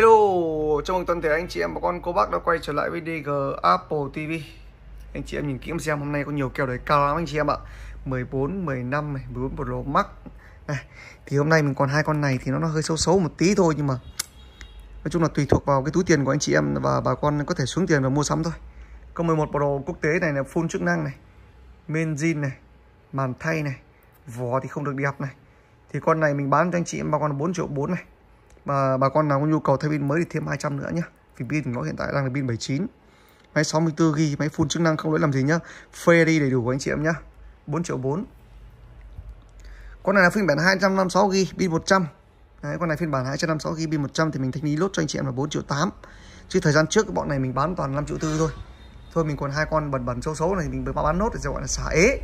Hello, chào mừng toàn thể anh chị em và con cô bác đã quay trở lại với DG Apple TV Anh chị em nhìn kỹ xem hôm nay có nhiều kèo đấy cao lắm anh chị em ạ 14, 15, 14 Pro Max này. Thì hôm nay mình còn hai con này thì nó hơi xấu xấu một tí thôi nhưng mà Nói chung là tùy thuộc vào cái túi tiền của anh chị em và bà con có thể xuống tiền và mua sắm thôi Có 11 Pro quốc tế này là full chức năng này men zin này Màn thay này Vỏ thì không được đẹp này Thì con này mình bán cho anh chị em bà con 4 triệu 4 này mà bà con nào có nhu cầu thay pin mới thì thêm 200 nữa nhé vì pin của nó hiện tại đang là pin 79 máy 64 g máy full chức năng không lỗi làm gì nhá phê đi đầy đủ của anh chị em nhá 4 triệu 4 con này là phiên bản 256 g pin 100 Đấy, con này phiên bản 256 g pin 100 thì mình thanh lý lốt cho anh chị em là 4 triệu 8 chứ thời gian trước bọn này mình bán toàn 5 triệu tư thôi thôi mình còn hai con bẩn bẩn xấu xấu này mình mới bán nốt thì gọi là xả ế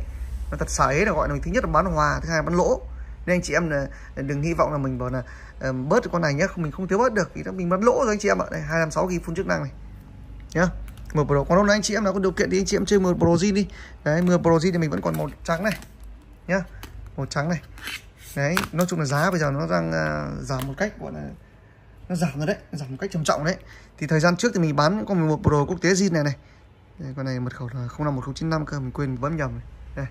nó thật xả ế là gọi là mình thứ nhất là bán hòa thứ hai là bán lỗ nên anh chị em đừng hy vọng là mình bảo là uh, bớt con này nhé mình không thiếu bớt được vì mình mất lỗ rồi anh chị em ạ đây hai năm sáu ghi phun chức năng này nhá mở pro còn hôm nay anh chị em nào có điều kiện thì anh chị em chơi mở pro zin đi đấy mưa pro zin thì mình vẫn còn màu trắng này nhá màu trắng này đấy nói chung là giá bây giờ nó đang uh, giảm một cách gọi là nó giảm rồi đấy giảm một cách trầm trọng đấy thì thời gian trước thì mình bán con 11 pro quốc tế zin này này đây, con này mật khẩu là 051095 cơ mình quên bấm nhầm này. đây,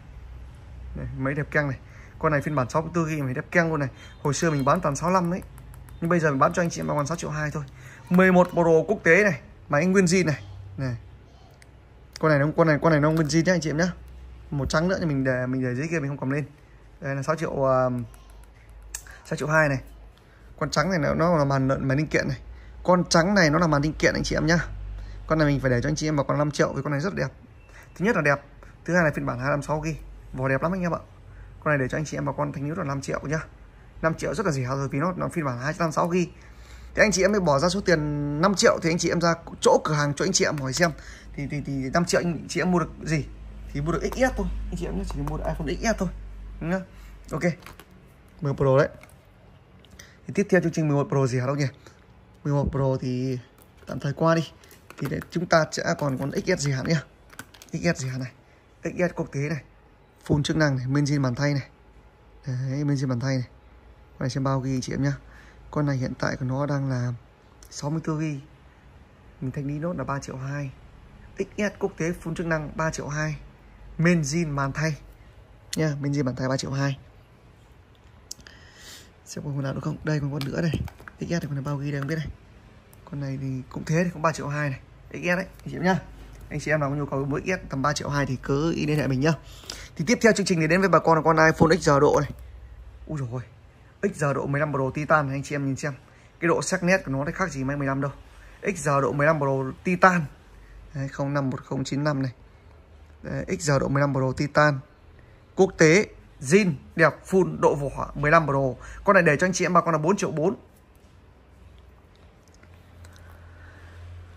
đây mấy đẹp căng này con này phiên bản 64 gb mình đẹp keng luôn này hồi xưa mình bán toàn 65 đấy nhưng bây giờ mình bán cho anh chị em bằng 6 triệu 2 thôi 11 đồ quốc tế này máy nguyên zin này này con này nó con này con này nó nguyên zin nhá anh chị em nhá một trắng nữa thì mình để mình để dưới kia mình không cầm lên đây là 6 triệu à, uh, 6 triệu 2 này con trắng này nó, là màn lợn màn linh kiện này con trắng này nó là màn linh kiện anh chị em nhá con này mình phải để cho anh chị em vào con 5 triệu vì con này rất đẹp thứ nhất là đẹp thứ hai là phiên bản 256 gb vỏ đẹp lắm anh em ạ con này để cho anh chị em bà con thanh hữu là 5 triệu nhá 5 triệu rất là rẻ rồi vì nó là phiên bản 256 g thì anh chị em mới bỏ ra số tiền 5 triệu thì anh chị em ra chỗ cửa hàng cho anh chị em hỏi xem thì thì, thì 5 triệu anh chị em mua được gì thì mua được XS thôi anh chị em chỉ mua được iPhone XS thôi nhá ok 11 Pro đấy thì tiếp theo chương trình 11 Pro gì hả đâu nhỉ 11 Pro thì tạm thời qua đi thì để chúng ta sẽ còn con XS gì hả nhá XS gì hả này XS quốc tế này full chức năng này bên trên bàn thay này đấy bên trên bàn thay này con này xem bao ghi chị em nhá con này hiện tại của nó đang là 64 ghi, mình thanh lý nốt là 3 triệu 2 XS quốc tế full chức năng 3 triệu 2 Main zin bàn thay nha Main zin bàn thay 3 triệu 2 Xem còn con nào nữa không Đây còn con nữa này XS thì con này bao ghi đây không biết này Con này thì cũng thế thì cũng 3 triệu 2 này XS đấy chị em nhá anh chị em nào có nhu cầu mỗi ít tầm 3 triệu 2 thì cứ liên hệ mình nhá thì tiếp theo chương trình thì đến với bà con là con iPhone XR độ này ui rồi ôi XR độ 15 Pro Titan anh chị em nhìn xem cái độ sắc nét của nó thì khác gì máy 15 đâu XR độ 15 Pro Titan Đấy, 051095 này Đấy, XR độ 15 Pro Titan quốc tế zin đẹp full độ vỏ 15 Pro con này để cho anh chị em bà con là 4 triệu 4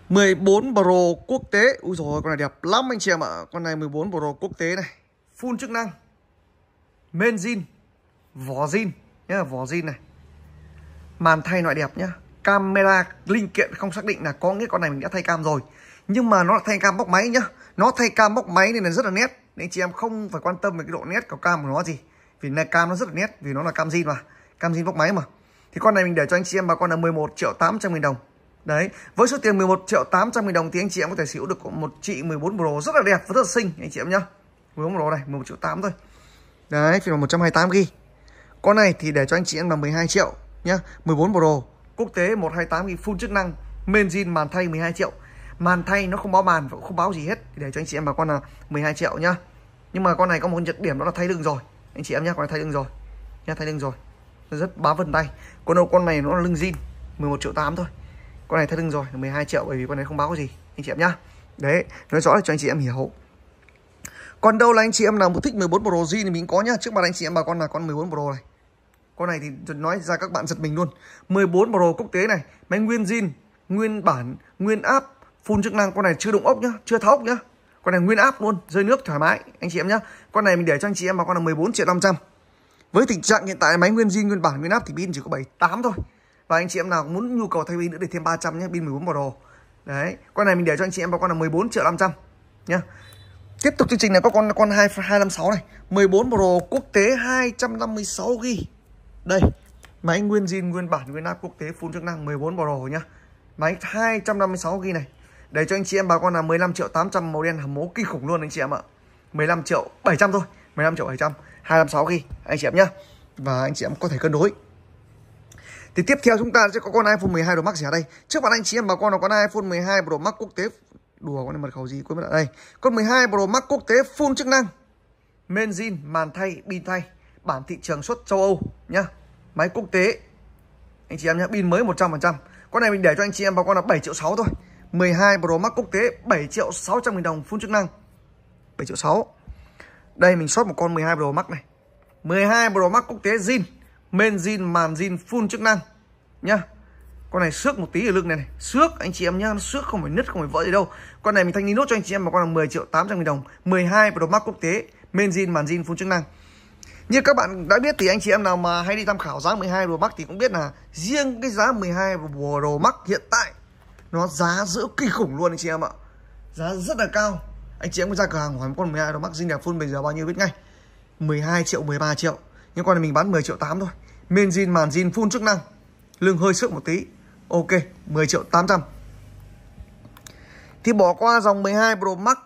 14 Pro quốc tế Úi dồi con này đẹp lắm anh chị em ạ Con này 14 Pro quốc tế này Full chức năng Men zin Vỏ zin nhá, Vỏ zin này Màn thay loại đẹp nhá Camera linh kiện không xác định là có nghĩa con này mình đã thay cam rồi Nhưng mà nó là thay cam bóc máy nhá Nó thay cam bóc máy nên là rất là nét Nên chị em không phải quan tâm về cái độ nét của cam của nó gì Vì này cam nó rất là nét Vì nó là cam zin mà Cam zin bóc máy mà Thì con này mình để cho anh chị em bà con là 11 triệu 800 nghìn đồng Đấy, với số tiền 11 triệu 800 nghìn đồng thì anh chị em có thể sở hữu được một chị 14 Pro rất là đẹp và rất là xinh anh chị em nhá. 14 Pro này, 11 triệu 8 thôi. Đấy, phiên bản 128 g. Con này thì để cho anh chị em là 12 triệu nhá, 14 Pro, quốc tế 128 g full chức năng, main zin màn thay 12 triệu. Màn thay nó không báo màn và cũng không báo gì hết để cho anh chị em mà con là 12 triệu nhá. Nhưng mà con này có một nhược điểm đó là thay lưng rồi. Anh chị em nhá, con này thay lưng rồi. Nhá, thay lưng rồi. rất bá vân tay. con đầu con này nó là lưng zin, 11 triệu 8 thôi con này thất hưng rồi 12 triệu bởi vì con này không báo gì anh chị em nhá đấy nói rõ là cho anh chị em hiểu còn đâu là anh chị em nào thích 14 Pro G thì mình có nhá trước mặt anh chị em bà con là con 14 Pro này con này thì nói ra các bạn giật mình luôn 14 Pro quốc tế này máy nguyên zin nguyên bản nguyên áp phun chức năng con này chưa đụng ốc nhá chưa tháo nhá con này nguyên áp luôn rơi nước thoải mái anh chị em nhá con này mình để cho anh chị em bà con là 14 triệu 500 với tình trạng hiện tại máy nguyên zin nguyên bản nguyên áp thì pin chỉ có 7 8 thôi và anh chị em nào muốn nhu cầu thay pin nữa để thêm 300 nhé pin 14 Pro đấy con này mình để cho anh chị em vào con là 14 triệu 500 nhá tiếp tục chương trình này có con con 2, 256 này 14 Pro quốc tế 256 g đây máy nguyên zin nguyên bản nguyên áp quốc tế full chức năng 14 Pro nhá máy 256 g này để cho anh chị em bà con là 15 triệu 800 màu đen hầm mố kinh khủng luôn anh chị em ạ 15 triệu 700 thôi 15 triệu 700 256 g anh chị em nhá và anh chị em có thể cân đối thì tiếp theo chúng ta sẽ có con iPhone 12 Pro Max ở đây. Trước mặt anh chị em bà con là con iPhone 12 Pro Max quốc tế đùa con này mật khẩu gì quên mất đây. Con 12 Pro Max quốc tế full chức năng. Men zin, màn thay, pin thay, bản thị trường xuất châu Âu nhá. Máy quốc tế. Anh chị em nhá, pin mới 100%. Con này mình để cho anh chị em bà con là 7 triệu 6 thôi. 12 Pro Max quốc tế 7 triệu 600 nghìn đồng full chức năng. 7 triệu 6. Đây mình shop một con 12 Pro Max này. 12 Pro Max quốc tế zin men zin màn zin full chức năng nhá con này xước một tí ở lưng này này xước anh chị em nhá nó xước không phải nứt không phải vỡ gì đâu con này mình thanh lý nốt cho anh chị em mà con là 10 triệu 800 nghìn đồng 12 đồ mắc quốc tế men zin màn zin full chức năng như các bạn đã biết thì anh chị em nào mà hay đi tham khảo giá 12 đồ mắc thì cũng biết là riêng cái giá 12 đồ mắc hiện tại nó giá giữa kinh khủng luôn anh chị em ạ. Giá rất là cao. Anh chị em có ra cửa hàng hỏi một con 12 đồ mắc zin đẹp full bây giờ bao nhiêu biết ngay. 12 triệu 13 triệu. Nhưng con này mình bán 10 triệu 8 thôi menzin màn zin full chức năng Lưng hơi sức một tí Ok 10 triệu 800 Thì bỏ qua dòng 12 Pro Max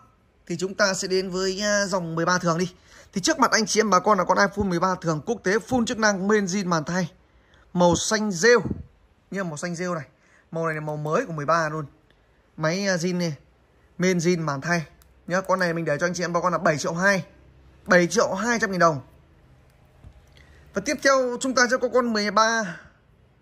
Thì chúng ta sẽ đến với à, dòng 13 thường đi Thì trước mặt anh chị em bà con là con iPhone 13 thường quốc tế full chức năng menzin màn thay Màu xanh rêu Như màu xanh rêu này Màu này là màu mới của 13 luôn Máy à, zin này Min màn thay nhớ con này mình để cho anh chị em bà con là 7 triệu 2 7 triệu 200 nghìn đồng và tiếp theo chúng ta sẽ có con 13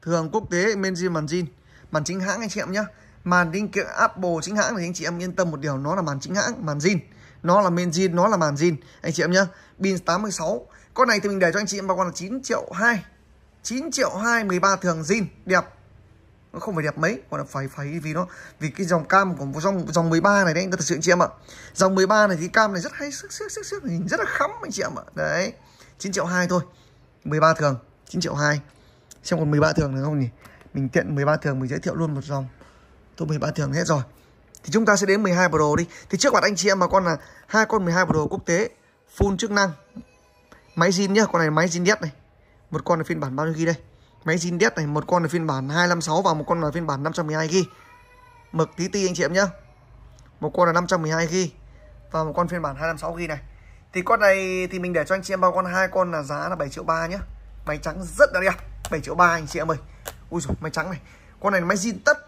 thường quốc tế menzi màn zin màn chính hãng anh chị em nhé màn linh kiện Apple chính hãng thì anh chị em yên tâm một điều nó là màn chính hãng màn zin nó là men nó là màn zin anh chị em nhé pin 86 con này thì mình để cho anh chị em vào con là 9 triệu 2 9 triệu 2 13 thường zin đẹp nó không phải đẹp mấy còn là phải phải vì nó vì cái dòng cam của dòng dòng 13 này đấy thật sự anh chị em ạ dòng 13 này thì cam này rất hay sức sức sức sức nhìn rất là khắm anh chị em ạ đấy 9 triệu 2 thôi 13 thường 9 triệu 2 Xem còn 13 thường nữa không nhỉ Mình tiện 13 thường mình giới thiệu luôn một dòng Tôi 13 thường hết rồi Thì chúng ta sẽ đến 12 Pro đi Thì trước mặt anh chị em mà con là hai con 12 Pro quốc tế Full chức năng Máy zin nhá Con này máy zin đét này Một con là phiên bản bao nhiêu ghi đây Máy zin đét này Một con là phiên bản 256 Và một con là phiên bản 512 ghi Mực tí ti anh chị em nhá Một con là 512 ghi Và một con phiên bản 256 ghi này thì con này thì mình để cho anh chị em bao con hai con là giá là 7 triệu ba nhá máy trắng rất là đẹp 7 triệu ba anh chị em ơi ui rồi máy trắng này con này máy zin tất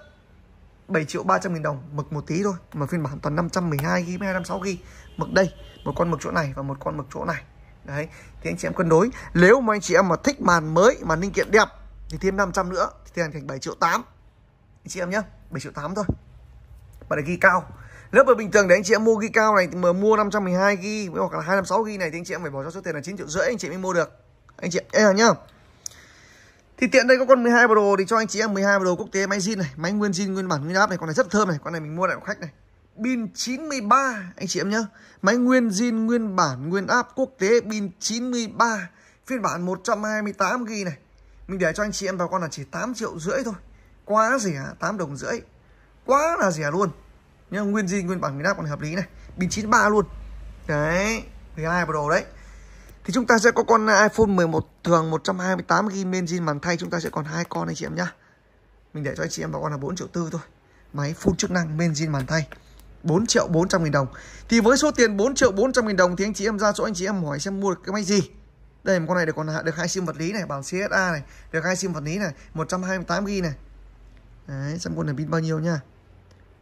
7 triệu 300 nghìn đồng mực một tí thôi mà phiên bản toàn 512 GB 256 ghi mực đây một con mực chỗ này và một con mực chỗ này đấy thì anh chị em cân đối nếu mà anh chị em mà thích màn mới màn linh kiện đẹp thì thêm 500 nữa thì tiền thành 7 triệu 8 anh chị em nhá 7 triệu 8 thôi mà để ghi cao nếu mà bình thường đấy anh chị em mua ghi cao này mà mua 512 ghi với hoặc là 256 ghi này thì anh chị em phải bỏ ra số tiền là 9 triệu rưỡi anh chị mới mua được anh chị em nhá thì tiện đây có con 12 Pro thì cho anh chị em 12 Pro quốc tế máy zin này máy nguyên zin nguyên bản nguyên áp này con này rất thơm này con này mình mua lại của khách này pin 93 anh chị em nhá máy nguyên zin nguyên bản nguyên áp quốc tế pin 93 phiên bản 128 g này mình để cho anh chị em vào con là chỉ 8 triệu rưỡi thôi quá rẻ 8 đồng rưỡi quá là rẻ luôn nhá nguyên zin nguyên bằng nguyên đáp còn hợp lý này pin 93 luôn đấy 12 Pro đấy thì chúng ta sẽ có con iPhone 11 thường 128 GB bên zin màn thay chúng ta sẽ còn hai con anh chị em nhá mình để cho anh chị em vào con là 4 triệu tư thôi máy full chức năng bên zin màn thay 4 triệu 400 nghìn đồng Thì với số tiền 4 triệu 400 nghìn đồng Thì anh chị em ra chỗ anh chị em hỏi xem mua được cái máy gì Đây con này được còn được hai sim vật lý này Bảo CSA này Được hai sim vật lý này 128 gb này Đấy xem con này pin bao nhiêu nha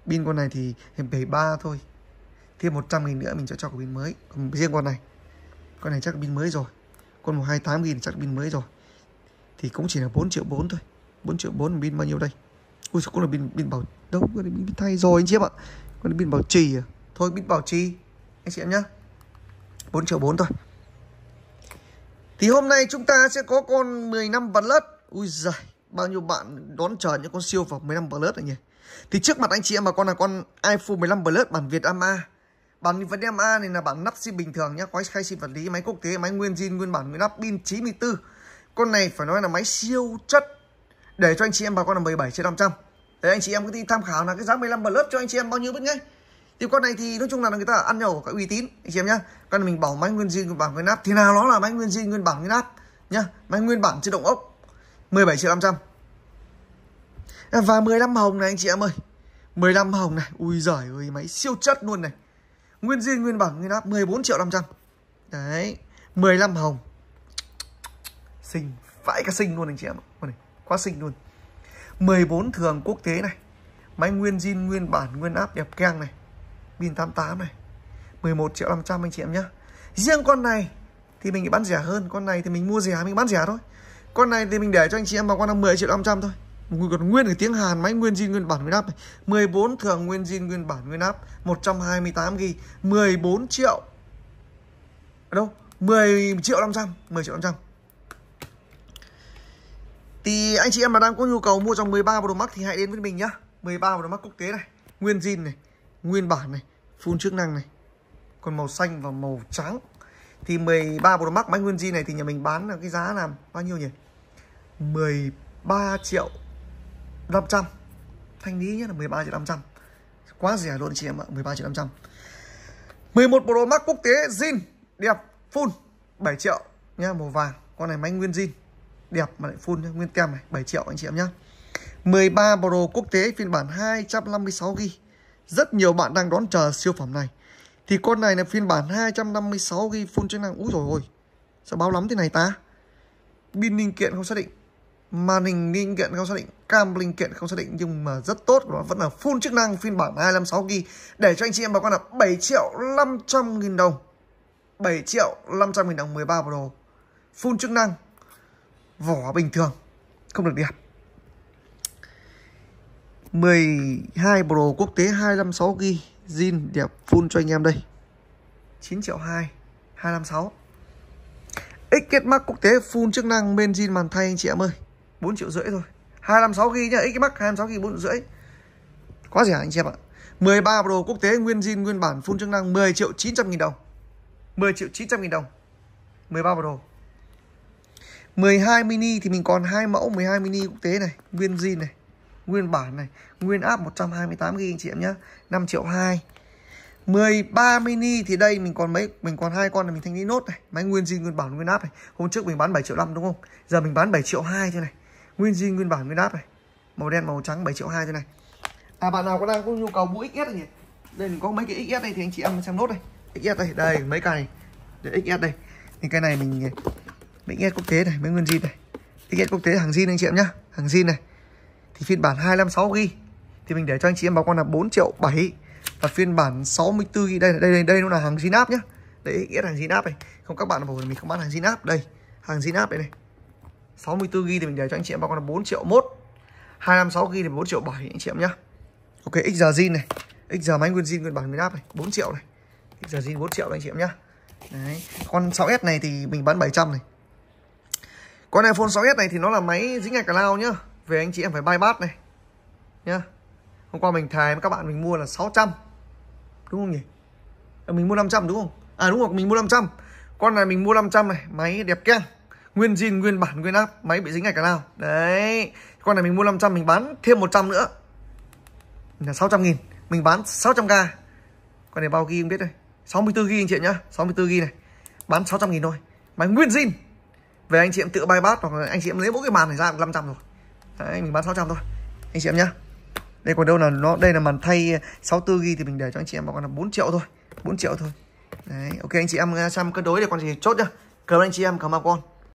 pin con này thì 73 thôi thêm 100 nghìn nữa mình sẽ cho cái pin mới còn riêng con này con này chắc pin mới rồi con 128 nghìn chắc pin mới rồi thì cũng chỉ là 4 triệu 4 thôi 4 triệu 4 pin bao nhiêu đây Ui cũng là pin pin bảo đâu con pin thay rồi anh chị em ạ con pin bảo trì à thôi pin bảo trì anh chị em nhá 4 triệu 4 thôi thì hôm nay chúng ta sẽ có con 15 vật lất Ui giời Bao nhiêu bạn đón chờ những con siêu phẩm 15 vật lất này nhỉ thì trước mặt anh chị em bà con là con iPhone 15 Plus bản Việt AmA Bản Việt Nam A này là bản nắp sim bình thường nhá, khói khai sim vật lý, máy quốc tế, máy nguyên zin, nguyên bản, nguyên nắp pin 94. Con này phải nói là máy siêu chất. Để cho anh chị em bà con là 17 trên 500. Đấy anh chị em cứ đi tham khảo là cái giá 15 Plus cho anh chị em bao nhiêu biết ngay. Thì con này thì nói chung là người ta ăn nhậu cái uy tín anh chị em nhá. Con này mình bảo máy nguyên zin nguyên bản nguyên nắp thì nào nó là máy nguyên zin nguyên bản nguyên nắp nhá. Máy nguyên bản trên động ốc 17 triệu 500. Ờ, và 15 hồng này anh chị em ơi 15 hồng này Ui giời ơi máy siêu chất luôn này Nguyên riêng nguyên bản nguyên áp 14 triệu 500 Đấy 15 hồng Xinh Vãi cả xinh luôn anh chị em này, Quá xinh luôn 14 thường quốc tế này Máy nguyên zin nguyên bản nguyên áp đẹp keng này Pin 88 này 11 triệu 500 anh chị em nhé Riêng con này thì mình bán rẻ hơn Con này thì mình mua rẻ mình bán rẻ thôi Con này thì mình để cho anh chị em vào con 10 triệu 500 thôi còn nguyên cái tiếng Hàn máy nguyên zin nguyên bản nguyên áp này 14 thường nguyên zin nguyên bản nguyên áp 128 g 14 triệu ở đâu 10 triệu 500 10 triệu 500 thì anh chị em mà đang có nhu cầu mua dòng 13 Pro Max thì hãy đến với mình nhá 13 Pro Max quốc tế này nguyên zin này nguyên bản này full chức năng này còn màu xanh và màu trắng thì 13 Pro Max máy nguyên zin này thì nhà mình bán là cái giá là bao nhiêu nhỉ 13 triệu 500 thanh lý nhất là 13 triệu 500 quá rẻ luôn chị em ạ 13 triệu 500 11 Pro Max quốc tế zin đẹp full 7 triệu nha màu vàng con này máy nguyên zin đẹp mà lại full nguyên tem này 7 triệu anh chị em nhá 13 Pro quốc tế phiên bản 256 g rất nhiều bạn đang đón chờ siêu phẩm này thì con này là phiên bản 256 g full chức năng úi rồi ôi sao báo lắm thế này ta pin linh kiện không xác định màn hình linh kiện không xác định cam linh kiện không xác định nhưng mà rất tốt nó vẫn là full chức năng phiên bản 256 g để cho anh chị em bà con là 7 triệu 500 nghìn đồng 7 triệu 500 nghìn đồng 13 Pro full chức năng vỏ bình thường không được đẹp 12 Pro quốc tế 256 g zin đẹp full cho anh em đây 9 triệu 2 256 XS Max quốc tế full chức năng bên zin màn thay anh chị em ơi 4 triệu rưỡi thôi 256 gb nhá Xbox 256 ghi 4 rưỡi quá rẻ anh chị em ạ 13 Pro quốc tế nguyên zin nguyên bản full chức năng 10 triệu 900 nghìn đồng 10 triệu 900 nghìn đồng 13 Pro 12 mini thì mình còn hai mẫu 12 mini quốc tế này Nguyên zin này Nguyên bản này Nguyên áp 128 ghi anh chị em nhé 5 triệu 2 13 mini thì đây mình còn mấy mình còn hai con là mình thanh lý nốt này máy nguyên zin nguyên bản nguyên áp này hôm trước mình bán 7 triệu 5 đúng không giờ mình bán 7 triệu 2 thế này nguyên zin nguyên bản nguyên đáp này màu đen màu trắng 7 triệu hai thế này à bạn nào có đang có nhu cầu mua XS này nhỉ đây có mấy cái XS đây thì anh chị em xem nốt đây XS đây đây mấy cái này đây, XS đây thì cái này mình mấy XS quốc tế này mấy nguyên zin này XS quốc tế hàng zin anh chị em nhá hàng zin này thì phiên bản 256 ghi thì mình để cho anh chị em báo con là 4 triệu 7 và phiên bản 64 ghi đây đây đây đây nó là hàng zin áp nhá đấy XS hàng zin áp này không các bạn bảo mình không bán hàng zin áp đây hàng zin áp đây này 64 GB thì mình để cho anh chị em bao con là 4 triệu mốt 256 GB thì 4 triệu 7 anh chị em nhá Ok XR zin này XR máy nguyên zin nguyên bản nguyên áp này 4 triệu này XR zin 4 triệu anh chị em nhá Đấy. Con 6S này thì mình bán 700 này Con iPhone 6S này thì nó là máy dính gạch lao nhá Về anh chị em phải buy bát này Nhá Hôm qua mình thài với các bạn mình mua là 600 Đúng không nhỉ à, Mình mua 500 đúng không À đúng rồi mình mua 500 Con này mình mua 500 này Máy đẹp keng nguyên zin nguyên bản nguyên áp máy bị dính ngày cả nào đấy con này mình mua 500 mình bán thêm 100 nữa là 600 nghìn mình bán 600k con này bao ghi không biết đây 64 ghi anh chị nhá 64 ghi này bán 600 nghìn thôi máy nguyên zin về anh chị em tự bay bát hoặc anh chị em lấy mỗi cái màn này ra 500 rồi đấy mình bán 600 thôi anh chị em nhá đây còn đâu là nó đây là màn thay 64 ghi thì mình để cho anh chị em vào là 4 triệu thôi 4 triệu thôi đấy ok anh chị em ờ, xem cân đối để còn gì chốt nhá cảm ơn anh chị em cảm ơn con